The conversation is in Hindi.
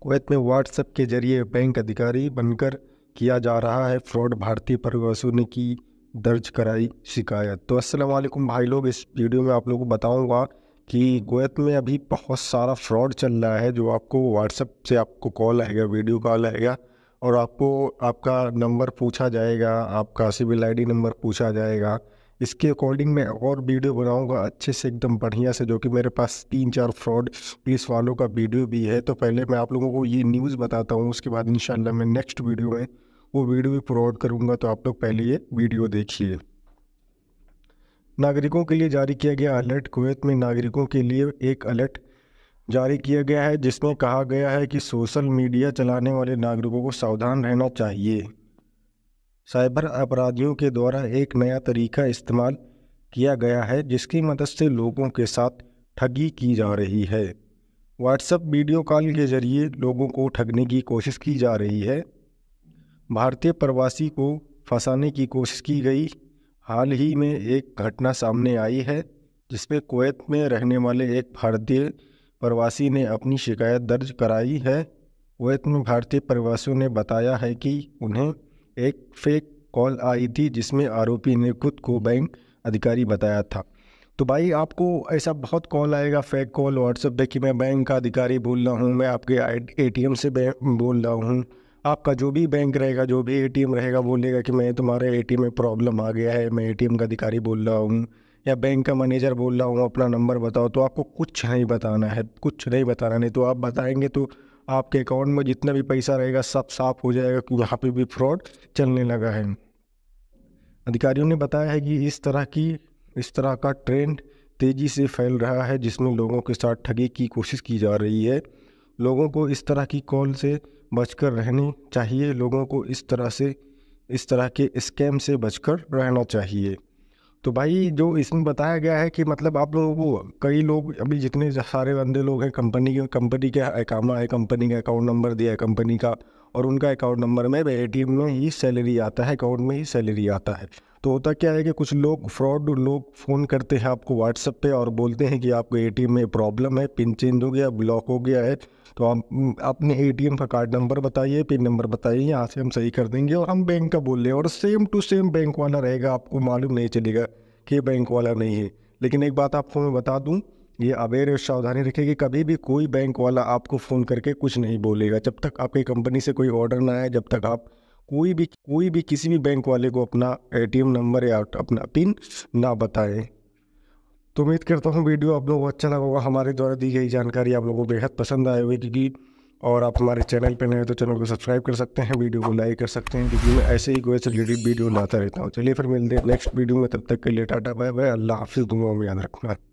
कुवैत में व्हाट्सएप के जरिए बैंक अधिकारी बनकर किया जा रहा है फ्रॉड भारतीय प्रवासियों ने की दर्ज कराई शिकायत तो अस्सलाम वालेकुम भाई लोग इस वीडियो में आप लोगों को बताऊंगा कि कुवैत में अभी बहुत सारा फ्रॉड चल रहा है जो आपको व्हाट्सएप से आपको कॉल आएगा वीडियो कॉल आएगा और आपको आपका नंबर पूछा जाएगा आपका सिविल डी नंबर पूछा जाएगा इसके अकॉर्डिंग मैं और वीडियो बनाऊंगा अच्छे से एकदम बढ़िया से जो कि मेरे पास तीन चार फ्रॉड पुलिस वालों का वीडियो भी है तो पहले मैं आप लोगों को ये न्यूज़ बताता हूँ उसके बाद इन मैं नेक्स्ट वीडियो में वो वीडियो भी प्रोवाइड करूँगा तो आप लोग पहले ये वीडियो देखिए नागरिकों के लिए जारी किया गया अलर्ट कुवैत में नागरिकों के लिए एक अलर्ट जारी किया गया है जिसमें कहा गया है कि सोशल मीडिया चलाने वाले नागरिकों को सावधान रहना चाहिए साइबर अपराधियों के द्वारा एक नया तरीका इस्तेमाल किया गया है जिसकी मदद से लोगों के साथ ठगी की जा रही है व्हाट्सएप वीडियो कॉल के जरिए लोगों को ठगने की कोशिश की जा रही है भारतीय प्रवासी को फंसाने की कोशिश की गई हाल ही में एक घटना सामने आई है जिसमें कुवैत में रहने वाले एक भारतीय प्रवासी ने अपनी शिकायत दर्ज कराई है कुवैत में भारतीय प्रवासियों ने बताया है कि उन्हें एक फेक कॉल आई थी जिसमें आरोपी ने खुद को बैंक अधिकारी बताया था तो भाई आपको ऐसा बहुत कॉल आएगा फेक कॉल व्हाट्सअप पे कि मैं बैंक का अधिकारी बोल रहा हूँ मैं आपके एटीएम से बोल रहा हूँ आपका जो भी बैंक रहेगा जो भी एटीएम रहेगा बोलेगा कि मैं तुम्हारे एटीएम में प्रॉब्लम आ गया है मैं एटीएम का अधिकारी बोल रहा हूँ या बैंक का मैनेजर बोल रहा हूँ अपना नंबर बताओ तो आपको कुछ नहीं बताना है कुछ नहीं बताना नहीं तो आप बताएंगे तो आपके अकाउंट में जितना भी पैसा रहेगा सब साफ हो जाएगा कि यहाँ पे भी फ्रॉड चलने लगा है अधिकारियों ने बताया है कि इस तरह की इस तरह का ट्रेंड तेज़ी से फैल रहा है जिसमें लोगों के साथ ठगी की कोशिश की जा रही है लोगों को इस तरह की कॉल से बचकर रहनी चाहिए लोगों को इस तरह से इस तरह के स्कैम से बचकर रहना चाहिए तो भाई जो इसमें बताया गया है कि मतलब आप लोगों को कई लोग अभी जितने सारे बंदे लोग हैं कंपनी के कंपनी के अकाउंट है कंपनी का अकाउंट नंबर दिया है कंपनी का और उनका अकाउंट नंबर में ए में ही सैलरी आता है अकाउंट में ही सैलरी आता है तो होता क्या है कि कुछ लोग फ्रॉड लोग फ़ोन करते हैं आपको व्हाट्सअप पे और बोलते हैं कि आपको एटीएम में प्रॉब्लम है पिन चेंज हो गया ब्लॉक हो गया है तो आप अपने एटीएम का कार्ड नंबर बताइए पिन नंबर बताइए यहाँ से हम सही कर देंगे और हम बैंक का बोल रहे हैं और सेम टू सेम बैंक वाला रहेगा आपको मालूम नहीं चलेगा कि ये बैंक वाला नहीं है लेकिन एक बात आपको मैं बता दूँ ये अवेयर और सावधानी रखे कि कभी भी कोई बैंक वाला आपको फ़ोन करके कुछ नहीं बोलेगा जब तक आपकी कंपनी से कोई ऑर्डर ना आए जब तक आप कोई भी कोई भी किसी भी बैंक वाले को अपना एटीएम नंबर या अपना पिन ना बताएँ तो उम्मीद करता हूँ वीडियो आप लोगों को अच्छा लगा होगा हमारे द्वारा दी गई जानकारी आप लोगों को बेहद पसंद आए हुई क्योंकि और आप हमारे चैनल पर नए तो चैनल को सब्सक्राइब कर सकते हैं वीडियो को लाइक कर सकते हैं क्योंकि मैं ऐसे ही कोई से रिलेटेड वीडियो लाता रहता हूँ चलिए फिर मिलते हैं नेक्स्ट वीडियो में तब तक के लिए टाटा बाय बाय अल्लाह हाफिज़ दुआ में याद रखना